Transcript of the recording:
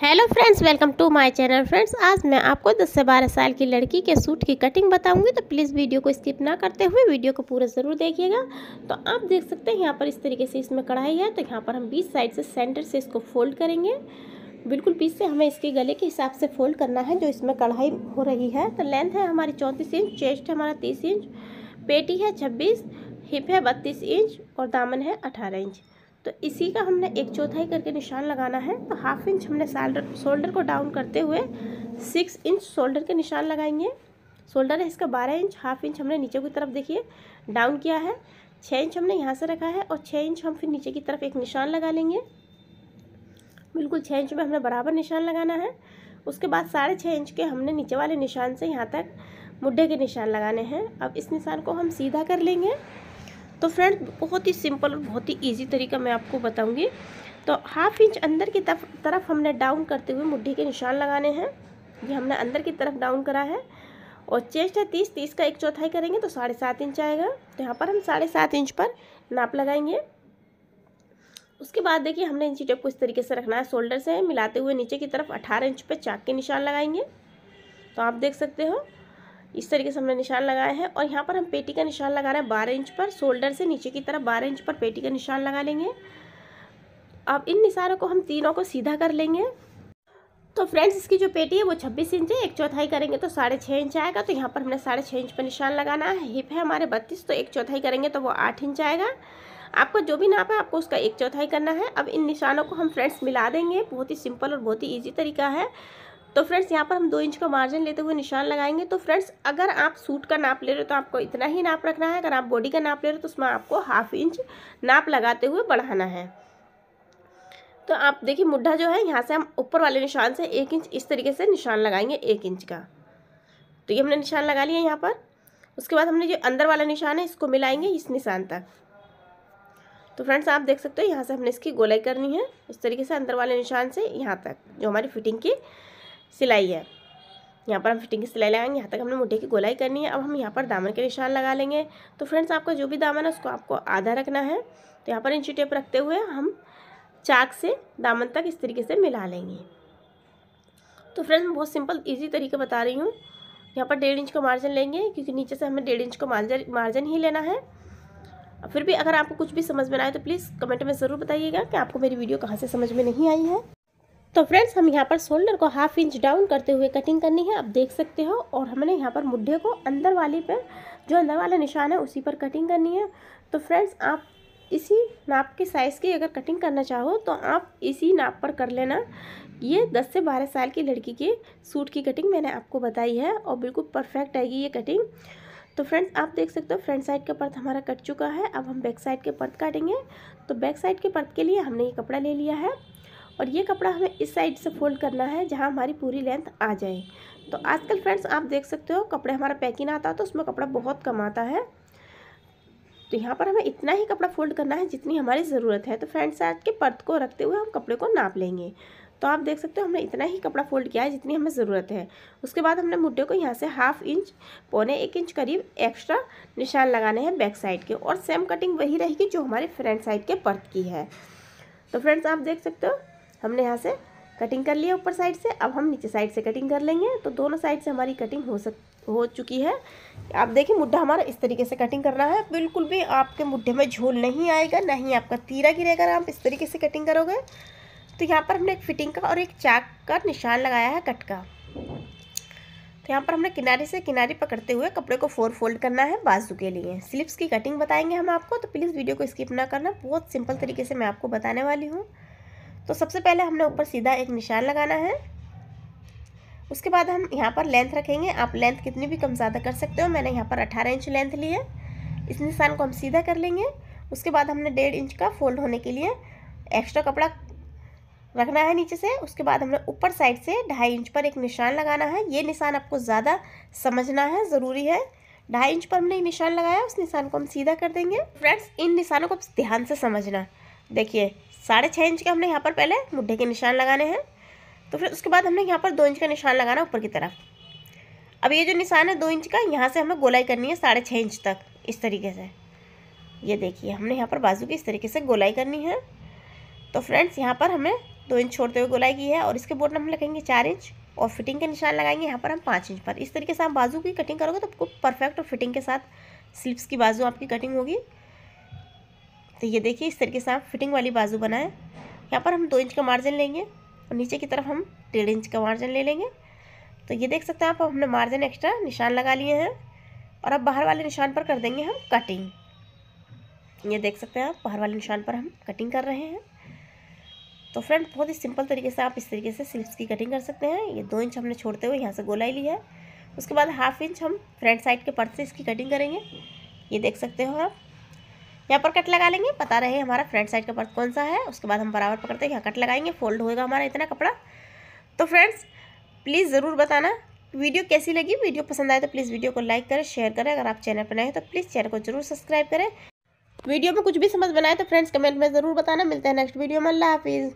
hello friends welcome to my channel friends आज मैं आपको 10 से 12 साल की लड़की के सूट की कटिंग बताऊंगी तो प्लीज़ वीडियो को स्किप ना करते हुए वीडियो को पूरा ज़रूर देखिएगा तो आप देख सकते हैं यहाँ पर इस तरीके से इसमें कढ़ाई है तो यहाँ पर हम बीच साइड से सेंटर से इसको फोल्ड करेंगे बिल्कुल बीच से हमें इसके गले के हिसाब से फोल्ड करना है जो इसमें कढ़ाई हो रही है तो लेंथ है हमारी चौंतीस इंच चेस्ट है हमारा तीस इंच पेटी है छब्बीस हिप है बत्तीस इंच और दामन है अठारह इंच तो इसी का हमने एक चौथाई करके निशान लगाना है तो हाफ इंच हमने शोल्डर शोल्डर को डाउन करते हुए सिक्स इंच शोल्डर के निशान लगाएंगे शोल्डर है इसका बारह इंच हाफ इंच हमने नीचे की तरफ देखिए डाउन किया है छः इंच हमने यहाँ से रखा है और छः इंच हम फिर नीचे की तरफ एक निशान लगा लेंगे बिल्कुल छः इंच में हमने बराबर निशान लगाना है उसके बाद साढ़े छः इंच के हमने नीचे वाले निशान से यहाँ तक मुड्ढे के निशान लगाने हैं अब इस निशान को हम सीधा कर लेंगे तो फ्रेंड बहुत ही सिंपल और बहुत ही ईजी तरीका मैं आपको बताऊँगी तो हाफ इंच अंदर की तरफ तरफ हमने डाउन करते हुए मुड्ढी के निशान लगाने हैं ये हमने अंदर की तरफ डाउन करा है और चेस्ट है तीस तीस का एक चौथाई करेंगे तो साढ़े सात इंच आएगा तो यहाँ पर हम साढ़े सात इंच पर नाप लगाएंगे उसके बाद देखिए हमने इंची टेप को इस तरीके से रखना है शोल्डर से मिलाते हुए नीचे की तरफ अठारह इंच पर चाक के निशान लगाएंगे तो आप देख सकते हो इस तरीके से हमने निशान लगाया है और यहाँ पर हम पेटी का निशान लगा रहे हैं बारह इंच पर शोल्डर से नीचे की तरफ बारह इंच पर पेटी का निशान लगा लेंगे अब इन निशानों को हम तीनों को सीधा कर लेंगे तो फ्रेंड्स इसकी जो पेटी है वो छब्बीस इंच है एक चौथाई करेंगे तो साढ़े छः इंच आएगा तो यहाँ पर हमने साढ़े छः इंच पर निशान लगाना है हिप है हमारे बत्तीस तो एक चौथाई करेंगे तो वो आठ इंच आएगा आपका जो भी नाप है आपको उसका एक चौथाई करना है अब इन निशानों को हम फ्रेंड्स मिला देंगे बहुत ही सिंपल और बहुत ही ईजी तरीका है तो फ्रेंड्स यहाँ पर हम दो इंच का मार्जिन लेते हुए निशान लगाएंगे तो फ्रेंड्स अगर आप सूट का नाप ले रहे हो तो आपको इतना ही नाप रखना है अगर आप बॉडी का नाप ले रहे हो तो उसमें आपको हाफ इंच नाप लगाते हुए बढ़ाना है तो आप देखिए मुड्ढा जो है यहाँ से हम ऊपर वाले निशान से एक इंच इस तरीके से निशान लगाएंगे एक इंच का तो ये हमने निशान लगा लिया यहाँ पर उसके बाद हमने जो अंदर वाला निशान है इसको मिलाएंगे इस निशान तक तो फ्रेंड्स आप देख सकते हो यहाँ से हमने इसकी गोलाई करनी है इस तरीके से अंदर वाले निशान से यहाँ तक जो हमारी फिटिंग की सिलाई है यहाँ पर हम फिटिंग की सिलाई लगाएंगे यहाँ तक हमने मुठे की गोलाई करनी है अब हम यहाँ पर दामन के निशान लगा लेंगे तो फ्रेंड्स आपका जो भी दामन है उसको आपको आधा रखना है तो यहाँ पर इंची टेप रखते हुए हम चाक से दामन तक इस तरीके से मिला लेंगे तो फ्रेंड्स मैं बहुत सिंपल इजी तरीके बता रही हूँ यहाँ पर डेढ़ इंच का मार्जिन लेंगे क्योंकि नीचे से हमें डेढ़ इंच का मार्जिन मार्जिन ही लेना है फिर भी अगर आपको कुछ भी समझ में आए तो प्लीज़ कमेंट में ज़रूर बताइएगा कि आपको मेरी वीडियो कहाँ से समझ में नहीं आई है तो फ्रेंड्स हम यहाँ पर शोल्डर को हाफ इंच डाउन करते हुए कटिंग करनी है आप देख सकते हो और हमने यहाँ पर मुड्ढे को अंदर वाली पर जो अंदर वाला निशान है उसी पर कटिंग करनी है तो फ्रेंड्स आप इसी नाप के साइज़ की अगर कटिंग करना चाहो तो आप इसी नाप पर कर लेना ये 10 से 12 साल की लड़की के सूट की कटिंग मैंने आपको बताई है और बिल्कुल परफेक्ट आएगी ये कटिंग तो फ्रेंड्स आप देख सकते हो फ्रंट साइड का पर्थ हमारा कट चुका है अब हम बैक साइड के पर्थ काटेंगे तो बैक साइड के पर्थ के लिए हमने ये कपड़ा ले लिया है और ये कपड़ा हमें इस साइड से फोल्ड करना है जहाँ हमारी पूरी लेंथ आ जाए तो आजकल फ्रेंड्स आप देख सकते हो कपड़े हमारा पैकिंग आता है तो उसमें कपड़ा बहुत कम आता है तो यहाँ पर हमें इतना ही कपड़ा फोल्ड करना है जितनी हमारी ज़रूरत है तो फ्रेंड्स साइड के पर्द को रखते हुए हम कपड़े को नाप लेंगे तो आप देख सकते हो हमने इतना ही कपड़ा फोल्ड किया है जितनी हमें ज़रूरत है उसके बाद हमने मुड्ढे को यहाँ से हाफ इंच पौने एक इंच करीब एक्स्ट्रा निशान लगाने हैं बैक साइड के और सेम कटिंग वही रहेगी जो हमारे फ्रंट साइड के पर्द की है तो फ्रेंड्स आप देख सकते हो हमने यहाँ से कटिंग कर लिया ऊपर साइड से अब हम नीचे साइड से कटिंग कर लेंगे तो दोनों साइड से हमारी कटिंग हो सक हो चुकी है आप देखिए मुड्ढा हमारा इस तरीके से कटिंग करना है बिल्कुल भी आपके मुड्ढे में झोल नहीं आएगा ना ही आपका तीरा गिरेगा आप इस तरीके से कटिंग करोगे तो यहाँ पर हमने एक फिटिंग का और एक चाक का निशान लगाया है कट का तो यहाँ पर हमने किनारे से किनारे पकड़ते हुए कपड़े को फोर फोल्ड करना है बाजू के लिए स्लिप्स की कटिंग बताएंगे हम आपको तो प्लीज़ वीडियो को स्किप ना करना बहुत सिंपल तरीके से मैं आपको बताने वाली हूँ तो सबसे पहले हमने ऊपर सीधा एक निशान लगाना है उसके बाद हम यहाँ पर लेंथ रखेंगे आप लेंथ कितनी भी कम ज़्यादा कर सकते हो मैंने यहाँ पर अठारह इंच लेंथ ली है इस निशान को हम सीधा कर लेंगे उसके बाद हमने डेढ़ इंच का फोल्ड होने के लिए एक्स्ट्रा कपड़ा रखना है नीचे से उसके बाद हमने ऊपर साइड से ढाई इंच पर एक निशान लगाना है ये निशान आपको ज़्यादा समझना है ज़रूरी है ढाई इंच पर हमने एक निशान लगाया उस निशान को हम सीधा कर देंगे फ्रेंड्स इन निशानों को ध्यान से समझना देखिए साढ़े छः इंच के हमने यहाँ पर पहले मुड्ढे के निशान लगाने हैं तो फिर उसके बाद हमने यहाँ पर दो इंच का निशान लगाना ऊपर की तरफ अब ये जो निशान है दो इंच का यहाँ से हमें गोलाई करनी है साढ़े छः इंच तक इस तरीके से ये देखिए हमने यहाँ पर बाजू की इस तरीके से गोलाई करनी है तो फ्रेंड्स यहाँ पर हमें दो इंच छोड़ते हुए गोलाई की है और इसके बोर्ड हम लगेंगे चार इंच और फिटिंग के निशान लगाएंगे यहाँ पर हम पाँच इंच पर इस तरीके से आप बाजू की कटिंग करोगे तो आपको परफेक्ट और फिटिंग के साथ स्लिप्स की बाजू आपकी कटिंग होगी तो ये देखिए इस तरीके से आप फिटिंग वाली बाजू बनाएं यहाँ पर हम दो इंच का मार्जिन लेंगे और नीचे की तरफ हम डेढ़ इंच का मार्जिन ले लेंगे तो ये देख सकते हैं आप हमने मार्जिन एक्स्ट्रा निशान लगा लिए हैं और अब बाहर वाले निशान पर कर देंगे हम कटिंग ये देख सकते हैं आप बाहर वाले निशान पर हम कटिंग कर रहे हैं तो फ्रेंड बहुत ही सिंपल तरीके से आप इस तरीके से स्लिप्स की कटिंग कर सकते हैं ये दो इंच हमने छोड़ते हुए यहाँ से गोलाई ली है उसके बाद हाफ इंच हम फ्रंट साइड के पर्द से इसकी कटिंग करेंगे ये देख सकते हो आप यहाँ पर कट लगा लेंगे पता रहे हमारा फ्रंट साइड का पर्थ कौन सा है उसके बाद हम बराबर पकड़ते हैं यहाँ कट लगाएंगे फोल्ड होएगा हमारा इतना कपड़ा तो फ्रेंड्स प्लीज़ ज़रूर बताना वीडियो कैसी लगी वीडियो पसंद आए तो प्लीज़ वीडियो को लाइक करें शेयर करें अगर आप चैनल पर नए हैं तो प्लीज़ चैनल को जरूर सब्सक्राइब करें वीडियो में कुछ भी समझ बनाए तो फ्रेंड्स कमेंट में ज़रूर बताना मिलते हैं नेक्स्ट वीडियो में अल्लाह हाफिज़